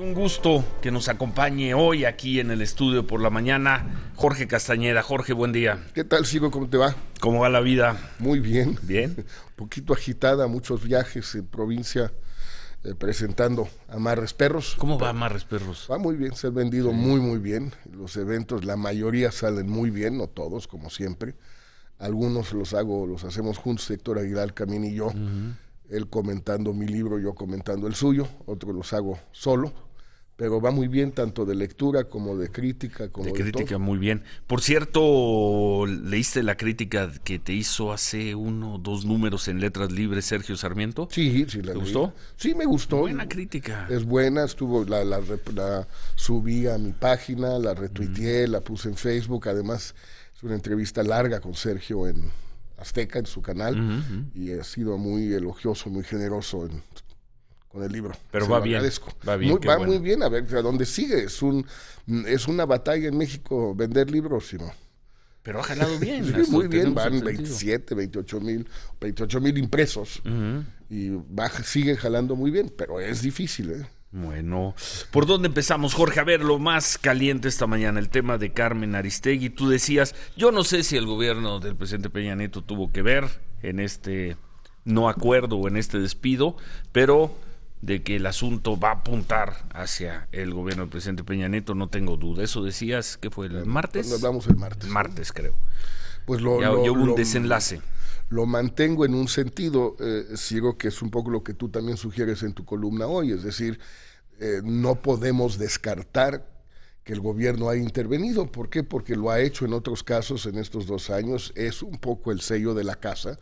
Un gusto que nos acompañe hoy aquí en el estudio por la mañana, Jorge Castañeda. Jorge, buen día. ¿Qué tal, Sigo? ¿Cómo te va? ¿Cómo va la vida? Muy bien. Bien. Un poquito agitada, muchos viajes en provincia eh, presentando a Marres Perros. ¿Cómo va Marres Perros? Va muy bien, se ha vendido muy, muy bien. Los eventos, la mayoría salen muy bien, no todos, como siempre. Algunos los hago, los hacemos juntos, Héctor Aguilar, Camín y yo él comentando mi libro, yo comentando el suyo, otros los hago solo, pero va muy bien tanto de lectura como de crítica. de, crítica, muy bien. Por cierto, ¿leíste la crítica que te hizo hace uno dos números en Letras Libres Sergio Sarmiento? Sí, sí, la ¿Te gustó? Sí, me gustó. Buena crítica. Es buena, estuvo, la, la, subí a mi página, la retuiteé, mm. la puse en Facebook, además es una entrevista larga con Sergio en, Azteca, en su canal, y ha sido muy elogioso, muy generoso con el libro. Pero va bien, va Muy, va muy bien, a ver a dónde sigue. Es, un, es una batalla en México vender libros, sino. Pero ha jalado bien. muy bien, van 27, 28 mil, 28 mil impresos y va, siguen jalando muy bien, pero es difícil, ¿eh? Bueno, ¿por dónde empezamos, Jorge? A ver, lo más caliente esta mañana, el tema de Carmen Aristegui. Tú decías, yo no sé si el gobierno del presidente Peña Neto tuvo que ver en este no acuerdo o en este despido, pero de que el asunto va a apuntar hacia el gobierno del presidente Peña Neto, no tengo duda. Eso decías que fue el martes. hablamos el martes. Martes, creo. Pues lo, ya, hubo un desenlace lo mantengo en un sentido, sigo eh, que es un poco lo que tú también sugieres en tu columna hoy, es decir, eh, no podemos descartar que el gobierno ha intervenido. ¿Por qué? Porque lo ha hecho en otros casos en estos dos años, es un poco el sello de la casa.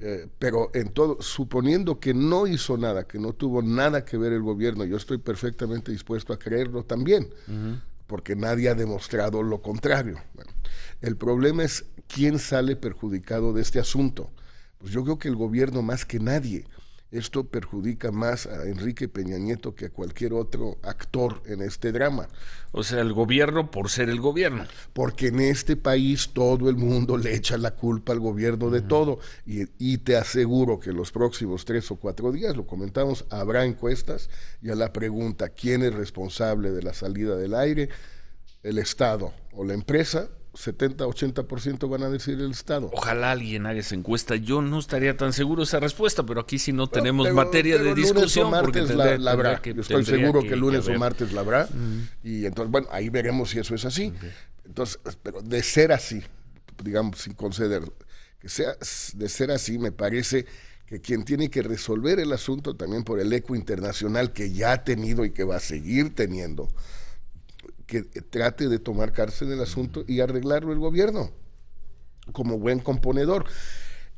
Eh, pero en todo, suponiendo que no hizo nada, que no tuvo nada que ver el gobierno, yo estoy perfectamente dispuesto a creerlo también, porque nadie ha demostrado lo contrario. el problema es ¿quién sale perjudicado de este asunto? Pues yo creo que el gobierno más que nadie. Esto perjudica más a Enrique Peña Nieto que a cualquier otro actor en este drama. O sea, el gobierno por ser el gobierno. Porque en este país todo el mundo le echa la culpa al gobierno de todo. Y, y, te aseguro que en los próximos tres o cuatro días, lo comentamos, habrá encuestas y a la pregunta, ¿quién es responsable de la salida del aire? ¿El Estado o la empresa? 70-80% van a decir el Estado. Ojalá alguien haga esa encuesta. Yo no estaría tan seguro de esa respuesta, pero aquí sí no tenemos materia de lunes discusión. O martes la, habrá. estoy seguro que, lunes o martes la habrá. Y entonces, bueno, ahí veremos si eso es así. Entonces, pero de ser así, digamos, sin conceder, que sea de ser así, me parece que quien tiene que resolver el asunto también por el eco internacional que ya ha tenido y que va a seguir teniendo que trate de tomar cárcel el asunto y arreglarlo el gobierno, como buen componedor.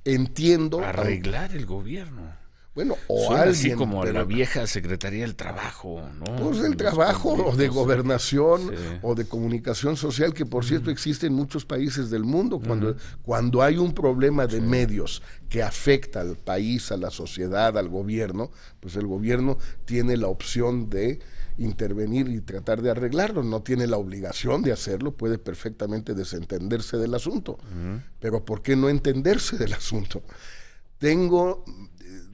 Entiendo. Arreglar el gobierno. Bueno, o alguien. Así como a la vieja Secretaría del Trabajo, ¿no? Pues del trabajo, o de gobernación, o de comunicación social, que por cierto existe en muchos países del mundo. Cuando, cuando hay un problema de medios que afecta al país, a la sociedad, al gobierno, pues el gobierno tiene la opción de intervenir y tratar de arreglarlo. No tiene la obligación de hacerlo, puede perfectamente desentenderse del asunto. Pero ¿por qué no entenderse del asunto? Tengo,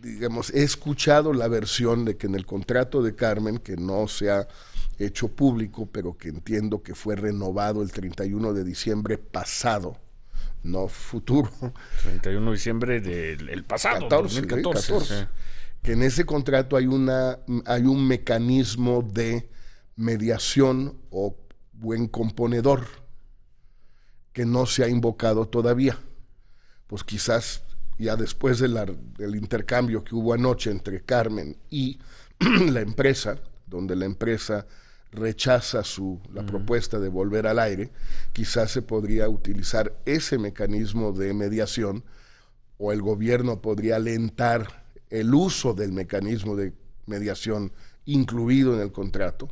digamos, he escuchado la versión de que en el contrato de Carmen, que no se ha hecho público, pero que entiendo que fue renovado el 31 de diciembre pasado, no futuro. 31 de diciembre del pasado, 14, 2014 que en ese contrato hay, una, hay un mecanismo de mediación o buen componedor que no se ha invocado todavía. Pues quizás ya después del intercambio que hubo anoche entre Carmen y la empresa, donde la empresa rechaza la propuesta de volver al aire, quizás se podría utilizar ese mecanismo de mediación o el gobierno podría alentar el uso del mecanismo de mediación incluido en el contrato,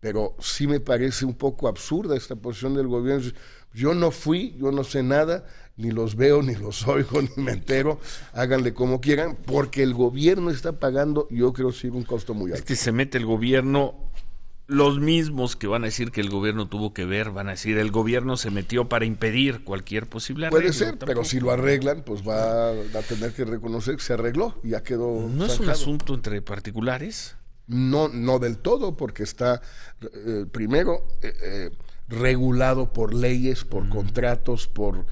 pero sí me parece un poco absurda esta posición del gobierno. Yo no fui, yo no sé nada, ni los veo, ni los oigo, ni me entero, háganle como quieran, porque el gobierno está pagando, yo creo, sí, un costo muy alto. Es que se mete el gobierno los mismos que van a decir que el gobierno tuvo que ver, van a decir el gobierno se metió para impedir cualquier posible arreglo. Puede ser, pero si lo arreglan, pues va a tener que reconocer que se arregló, y ya quedó. ¿No es un asunto entre particulares? No, no del todo, porque está, eh, primero, eh, eh, regulado por leyes, por contratos, por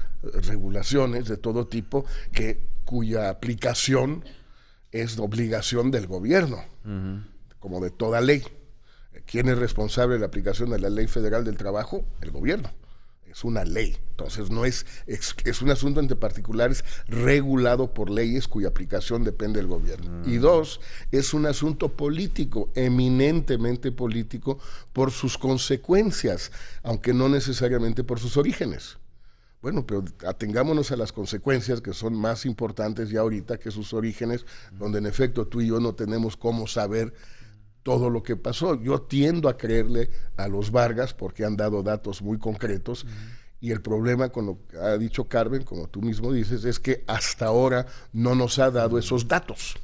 regulaciones de todo tipo, que, cuya aplicación es obligación del gobierno, como de toda ley. ¿Quién es responsable de la aplicación de la ley federal del trabajo? El gobierno. Es una ley. Entonces no es, es, un asunto entre particulares regulado por leyes cuya aplicación depende del gobierno. Mm. Y dos, es un asunto político, eminentemente político, por sus consecuencias, aunque no necesariamente por sus orígenes. Bueno, pero atengámonos a las consecuencias que son más importantes ya ahorita que sus orígenes, mm. donde en efecto tú y yo no tenemos cómo saber todo lo que pasó. Yo tiendo a creerle a los Vargas porque han dado datos muy concretos. Y el problema con lo que ha dicho Carmen, como tú mismo dices, es que hasta ahora no nos ha dado esos datos.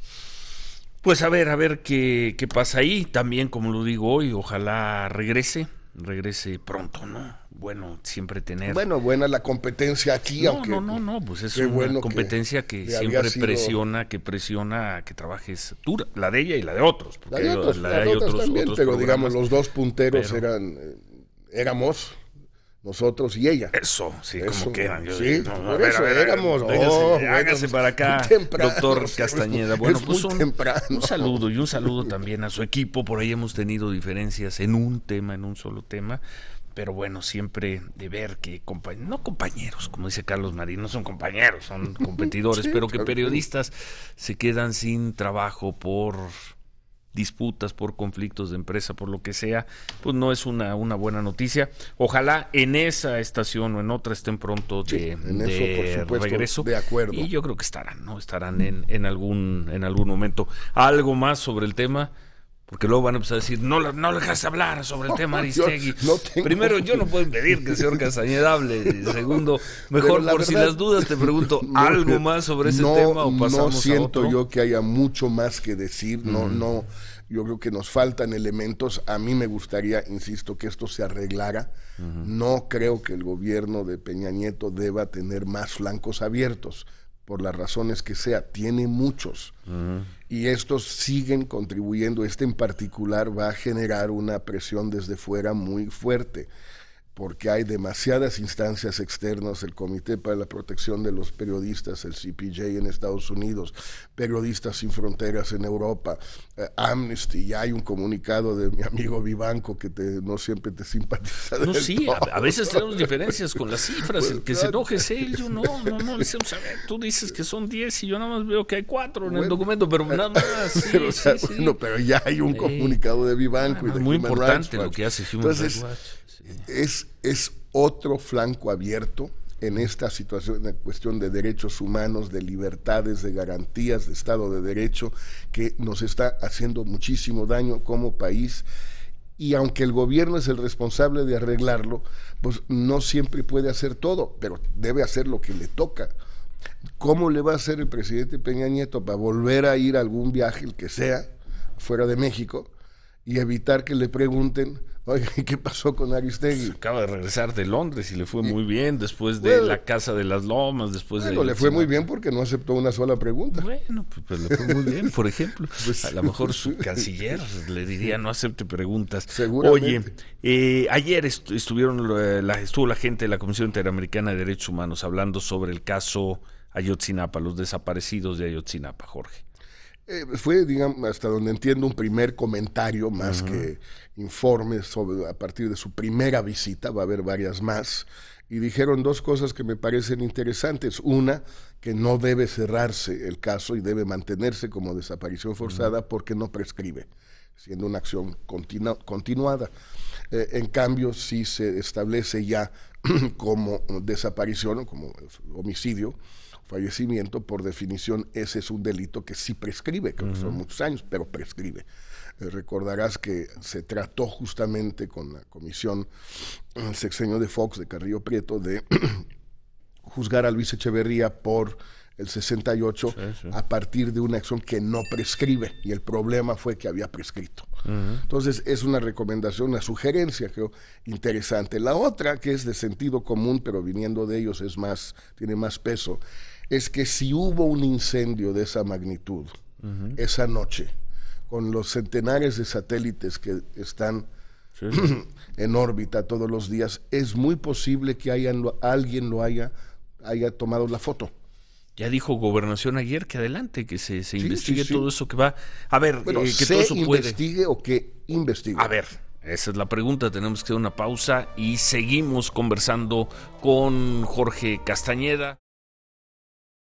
Pues a ver, a ver qué, qué pasa ahí. También, como lo digo hoy, ojalá regrese regrese pronto, ¿no? Bueno, siempre tener. Bueno, buena la competencia aquí, aunque. No, no, no, pues es una competencia que, siempre presiona, que presiona a que trabajes tú, la de ella y la de otros. porque la de, otros, también, pero digamos, los dos punteros eran. Eh, éramos nosotros y ella. Eso, sí, como quedan. sí, eso éramos. para acá, doctor Castañeda. Bueno, pues un, saludo y un saludo también a su equipo. Por ahí hemos tenido diferencias en un tema, en un solo tema pero bueno, siempre de ver que, no compañeros, como dice Carlos Marín, no son compañeros, son competidores, pero que periodistas se quedan sin trabajo por disputas, por conflictos de empresa, por lo que sea, pues no es una, una buena noticia. Ojalá en esa estación o en otra estén pronto de, regreso. acuerdo. Y yo creo que estarán, ¿no? Estarán en, en, algún, en algún momento. ¿Algo más sobre el tema? Porque luego van a empezar a decir, no, no dejas hablar sobre el tema Aristegui. Primero, yo no puedo impedir que el señor Castañeda hable. Segundo, mejor por si las dudas te pregunto algo más sobre ese tema o pasamos No siento yo que haya mucho más que decir. No, no. Yo creo que nos faltan elementos. A mí me gustaría, insisto, que esto se arreglara. No creo que el gobierno de Peña Nieto deba tener más flancos abiertos por las razones que sea, tiene muchos. Y estos siguen contribuyendo, este en particular va a generar una presión desde fuera muy fuerte porque hay demasiadas instancias externas, el Comité para la Protección de los Periodistas, el CPJ en Estados Unidos, Periodistas sin Fronteras en Europa, eh, Amnesty, y hay un comunicado de mi amigo Vivanco que no siempre te simpatiza. No, sí, A, veces tenemos diferencias con las cifras, pues, el que se enoje es él, yo no, no, no, tú dices que son 10 y yo nada más veo que hay 4 en el documento, pero nada más. Sí, pero, sí, pero ya hay un comunicado de Vivanco. y de muy importante lo que hace Human Rights Watch. Es, es otro flanco abierto en esta situación, en cuestión de derechos humanos, de libertades, de garantías, de Estado de Derecho, que nos está haciendo muchísimo daño como país. Y aunque el gobierno es el responsable de arreglarlo, pues no siempre puede hacer todo, pero debe hacer lo que le toca. ¿Cómo le va a hacer el presidente Peña Nieto para volver a ir a algún viaje, el que sea, fuera de México, y evitar que le pregunten ¿qué pasó con Aristegui? Pues acaba de regresar de Londres y le fue muy bien después de la Casa de las Lomas, después bueno, de... le fue muy bien porque no aceptó una sola pregunta. Bueno, pues, pues le fue muy bien, por ejemplo. Pues a lo mejor su canciller le diría no acepte preguntas. Oye, eh, ayer estuvieron eh, la, estuvo la gente de la Comisión Interamericana de Derechos Humanos hablando sobre el caso Ayotzinapa, los desaparecidos de Ayotzinapa, Jorge. Eh, fue, digamos, hasta donde entiendo, un primer comentario más que informe sobre, a partir de su primera visita, va a haber varias más, y dijeron dos cosas que me parecen interesantes. Una, que no debe cerrarse el caso y debe mantenerse como desaparición forzada porque no prescribe, siendo una acción continua continuada. Eh, en cambio, si se establece ya como desaparición o como homicidio, fallecimiento, por definición, ese es un delito que sí prescribe, creo que son muchos años, pero prescribe. Eh, recordarás que se trató justamente con la comisión, el sexenio de Fox, de Carrillo Prieto, de juzgar a Luis Echeverría por el 68 a partir de una acción que no prescribe. Y el problema fue que había prescrito. Entonces es una recomendación, una sugerencia creo interesante. La otra, que es de sentido común, pero viniendo de ellos es más, tiene más peso, es que si hubo un incendio de esa magnitud esa noche, con los centenares de satélites que están en órbita todos los días, es muy posible que alguien lo haya, haya tomado la foto ya dijo Gobernación ayer que adelante, que se, investigue todo eso que va. A ver, eh, que se todo investigue o que investigue. A ver, esa es la pregunta. Tenemos que dar una pausa y seguimos conversando con Jorge Castañeda.